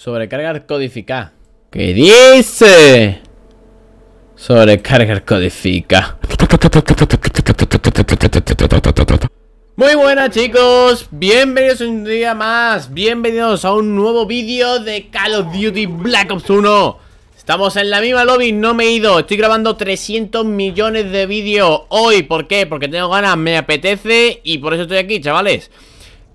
Sobrecargar codifica. ¿Qué dice? Sobrecargar codifica. Muy buenas chicos, bienvenidos un día más, bienvenidos a un nuevo vídeo de Call of Duty Black Ops 1 Estamos en la misma lobby, no me he ido, estoy grabando 300 millones de vídeos hoy ¿Por qué? Porque tengo ganas, me apetece y por eso estoy aquí chavales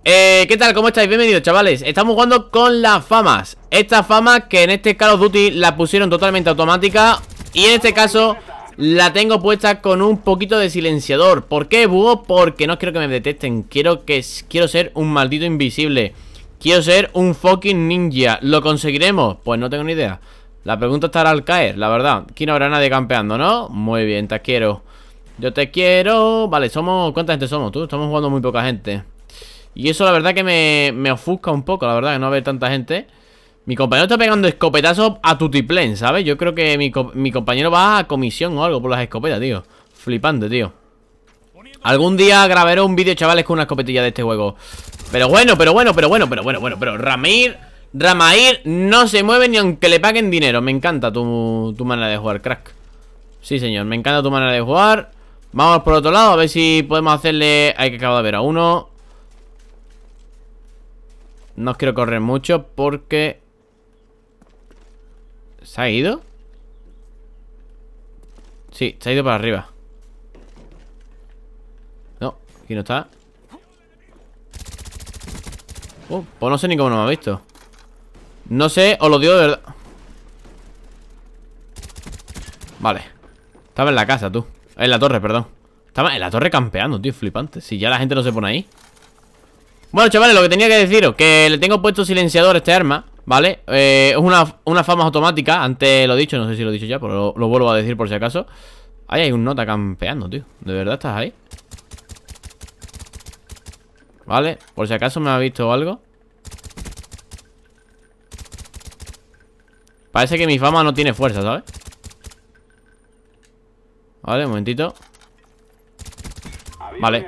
eh, ¿qué tal? ¿Cómo estáis? Bienvenidos, chavales Estamos jugando con las famas Esta fama que en este Call of Duty la pusieron totalmente automática Y en este caso la tengo puesta con un poquito de silenciador ¿Por qué búho? Porque no quiero que me detesten Quiero, que, quiero ser un maldito invisible Quiero ser un fucking ninja ¿Lo conseguiremos? Pues no tengo ni idea La pregunta estará al caer, la verdad Aquí no habrá nadie campeando, ¿no? Muy bien, te quiero Yo te quiero Vale, somos... ¿Cuánta gente somos tú? Estamos jugando muy poca gente y eso la verdad que me, me ofusca un poco, la verdad, que no haber tanta gente. Mi compañero está pegando escopetazos a tutiplén, ¿sabes? Yo creo que mi, compañero va a comisión o algo por las escopetas, tío. Flipante, tío. Algún día grabaré un vídeo, chavales, con una escopetilla de este juego. Pero bueno, pero bueno, pero bueno, pero bueno, bueno, pero Ramir... Ramair no se mueve ni aunque le paguen dinero. Me encanta tu, tu manera de jugar, crack. Sí, señor, me encanta tu manera de jugar. Vamos por otro lado, a ver si podemos hacerle... Hay que acabar de ver a uno. No quiero correr mucho porque... ¿Se ha ido? Sí, se ha ido para arriba No, aquí no está uh, Pues no sé ni cómo no ha visto No sé, os lo digo de verdad Vale Estaba en la casa, tú En la torre, perdón Estaba en la torre campeando, tío, flipante Si ya la gente no se pone ahí bueno, chavales, lo que tenía que deciros Que le tengo puesto silenciador a este arma ¿Vale? Eh, es una, fama automática Antes lo he dicho, no sé si lo he dicho ya Pero lo, lo vuelvo a decir por si acaso Ahí hay un nota campeando, tío ¿De verdad estás ahí? ¿Vale? Por si acaso me ha visto algo Parece que mi fama no tiene fuerza, ¿sabes? Vale, un momentito Vale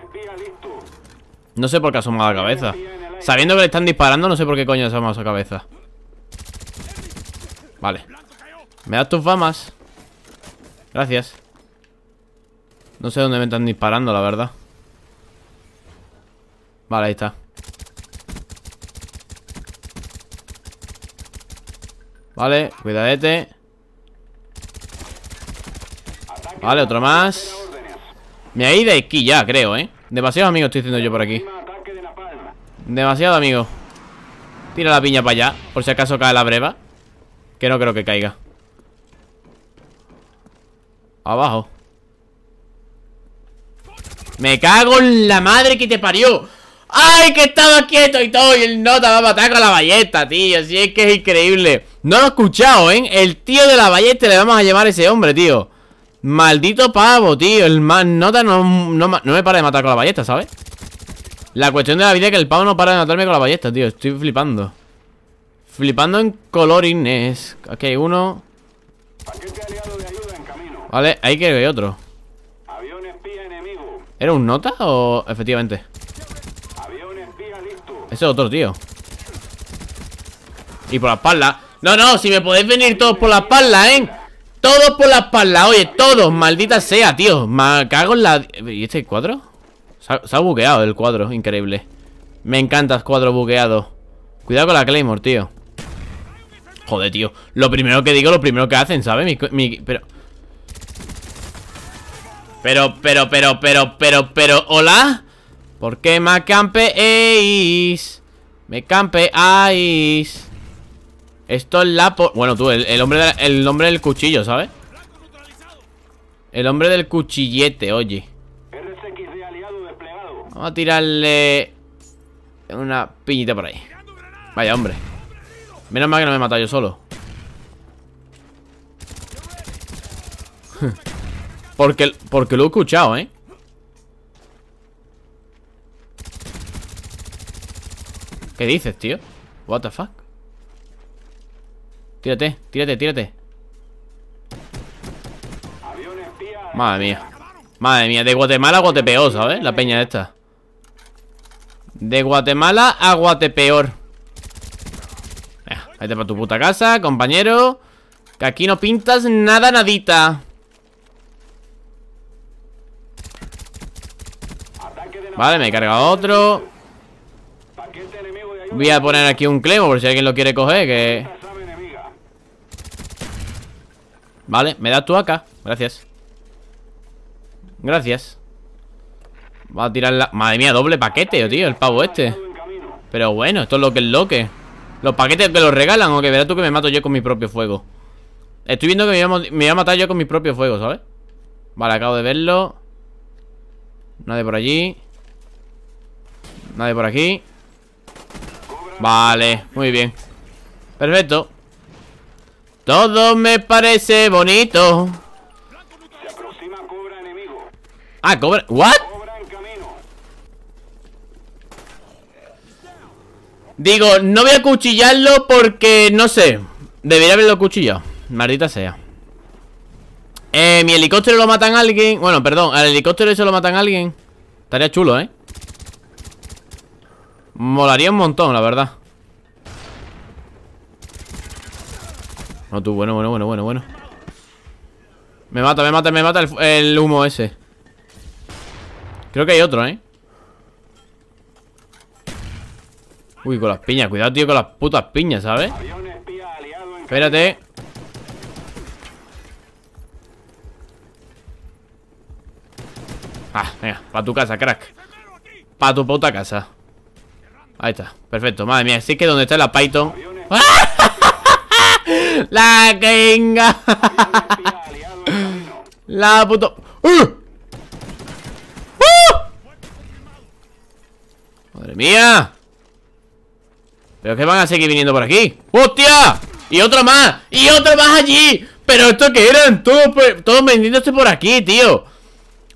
no sé por qué asoma la cabeza. Sabiendo que le están disparando, no sé por qué coño asoma su cabeza. Vale. ¿Me das tus famas? Gracias. No sé dónde me están disparando, la verdad. Vale, ahí está. Vale, cuidadete. Este. Vale, otro más. Me ha ido de aquí ya, creo, ¿eh? Demasiado amigo estoy diciendo yo por aquí. Demasiado amigo. Tira la piña para allá, por si acaso cae la breva. Que no creo que caiga. Abajo. Me cago en la madre que te parió. ¡Ay, que estaba quieto y todo! Y el nota va a matar con la ballesta, tío. Así es que es increíble. No lo he escuchado, ¿eh? El tío de la ballesta le vamos a llamar a ese hombre, tío. Maldito pavo, tío El man nota no, no, me para de matar con la ballesta, ¿sabes? La cuestión de la vida es que el pavo no para de matarme con la ballesta, tío Estoy flipando Flipando en colorines Aquí hay uno Vale, ahí que hay otro ¿Era un nota o...? Efectivamente Ese es otro, tío Y por la espalda No, no, si me podéis venir todos por la espalda, ¿eh? Todos por la espalda, oye, todos, maldita sea, tío Me cago en la... ¿Y este cuadro? Se ha, buqueado el cuadro, increíble Me encanta el cuadro buqueado Cuidado con la Claymore, tío Joder, tío Lo primero que digo, lo primero que hacen, ¿sabes? pero... Pero, pero, pero, pero, pero, pero, hola ¿Por qué me campeéis? Me campeáis esto es la... Bueno, tú, el, hombre el del cuchillo, ¿sabes? El hombre del cuchillete, oye. Vamos a tirarle una piñita por ahí. Vaya, hombre. Menos mal que no me he matado yo solo. porque, porque lo he escuchado, ¿eh? ¿Qué dices, tío? What the fuck? Tírate, tírate, tírate. Madre mía. Madre mía, de Guatemala a Guatepeor, ¿sabes? La peña esta. De Guatemala a Guatepeor. Vete para tu puta casa, compañero. Que aquí no pintas nada, nadita. Vale, me he cargado otro. Voy a poner aquí un clemo por si alguien lo quiere coger, que... Vale, me da tú acá, Gracias Gracias Va a tirar la... Madre mía, doble paquete, tío, el pavo este Pero bueno, esto es lo que es lo que Los paquetes que los regalan O que verás tú que me mato yo con mi propio fuego Estoy viendo que me voy a, a matar yo con mi propio fuego, ¿sabes? Vale, acabo de verlo Nadie por allí Nadie por aquí Vale, muy bien Perfecto todo me parece bonito. Ah, cobra. ¿What? Digo, no voy a cuchillarlo porque no sé. Debería haberlo cuchillado. Maldita sea. Eh, mi helicóptero lo matan a alguien. Bueno, perdón, al helicóptero eso lo matan a alguien. Estaría chulo, ¿eh? Molaría un montón, la verdad. No, tú, bueno, bueno, bueno, bueno, bueno. Me mata, me mata, me mata el, humo ese. Creo que hay otro, ¿eh? Uy, con las piñas. Cuidado, tío, con las putas piñas, ¿sabes? Espérate. Ah, venga, para tu casa, crack Para tu puta casa Ahí está, perfecto Madre mía, así que donde está la Python ¡Ah! La venga La puto. ¡Uh! ¡Uh! ¡Madre mía! ¿Pero qué van a seguir viniendo por aquí? ¡Hostia! ¡Y otro más! ¡Y otro más allí! ¿Pero esto que eran? Todos, todos vendiéndose por aquí, tío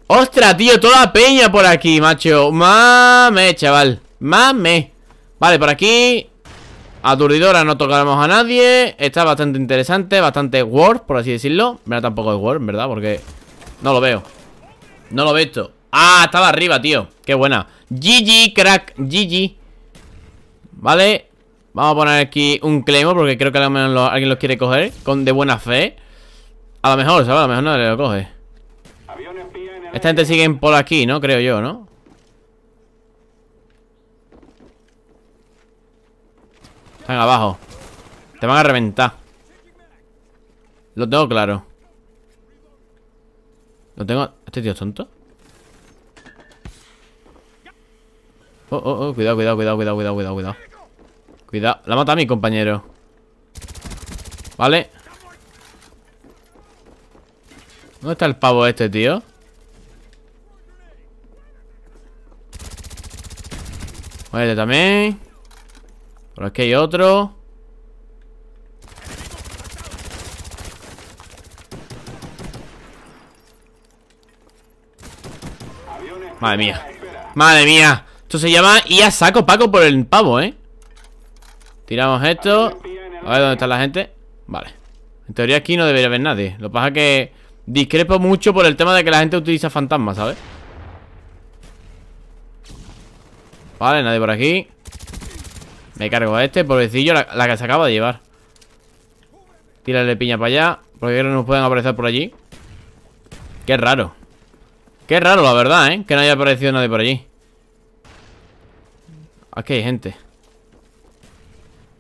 ¡Ostras, tío! Toda peña por aquí, macho Mame, chaval Mame Vale, por aquí Aturdidora no tocaremos a nadie Está bastante interesante, bastante Word, por así decirlo Mira, tampoco es Word, ¿verdad? Porque no lo veo No lo veo esto Ah, estaba arriba, tío Qué buena GG, crack, GG Vale Vamos a poner aquí un clemo Porque creo que lo menos alguien los quiere coger con De buena fe A lo mejor, A lo mejor no le lo coge Esta gente sigue por aquí, ¿no? Creo yo, ¿no? Venga, abajo Te van a reventar Lo tengo claro Lo tengo... ¿Este tío es tonto? Oh, oh, oh, cuidado, cuidado, cuidado, cuidado, cuidado, cuidado, cuidado Cuidado, la mata a mi compañero Vale ¿Dónde está el pavo este, tío? Muérete también es que hay otro. Madre mía. Madre mía. Esto se llama y a saco Paco por el pavo, ¿eh? Tiramos esto. A ver dónde está la gente. Vale. En teoría aquí no debería haber nadie. Lo que pasa es que discrepo mucho por el tema de que la gente utiliza fantasmas, ¿sabes? Vale, nadie por aquí. Me cargo a este, pobrecillo, la, la que se acaba de llevar. Tírale piña para allá, porque no nos pueden aparecer por allí. Qué raro. Qué raro, la verdad, ¿eh? Que no haya aparecido nadie por allí. Aquí hay gente.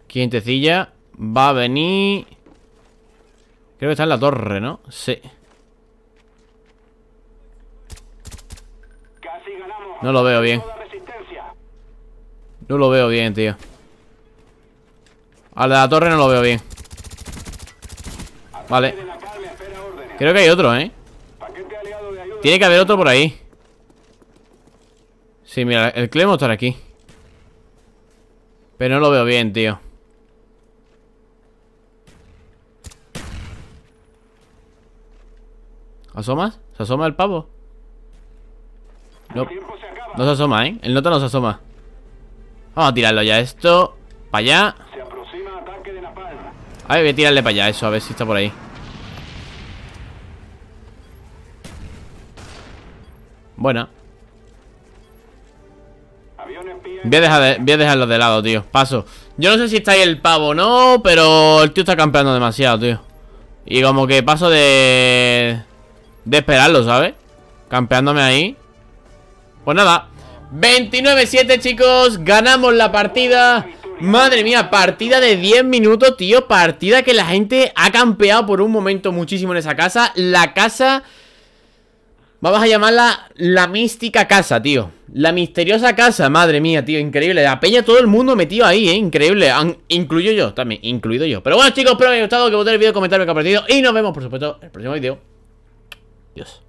Quintecilla va a venir... Creo que está en la torre, ¿no? Sí. No lo veo bien. No lo veo bien, tío. Al de la torre no lo veo bien Vale Creo que hay otro, ¿eh? Tiene que haber otro por ahí Sí, mira, el Clemo está aquí Pero no lo veo bien, tío ¿Asomas? ¿Se asoma el pavo? No, no se asoma, ¿eh? El nota no se asoma Vamos a tirarlo ya Esto, para allá a ver, voy a tirarle para allá eso, a ver si está por ahí Buena Voy a, dejarlo de lado, tío Paso Yo no sé si está ahí el pavo no Pero el tío está campeando demasiado, tío Y como que paso de... De esperarlo, ¿sabes? Campeándome ahí Pues nada 29-7, chicos Ganamos la partida Madre mía, partida de 10 minutos, tío Partida que la gente ha campeado por un momento muchísimo en esa casa La casa... Vamos a llamarla la mística casa, tío La misteriosa casa, madre mía, tío Increíble, la peña todo el mundo metido ahí, eh Increíble, incluyo yo también Incluido yo, pero bueno chicos, espero que os haya gustado Que votéis el vídeo, comentarme que ha partido Y nos vemos, por supuesto, en el próximo vídeo Dios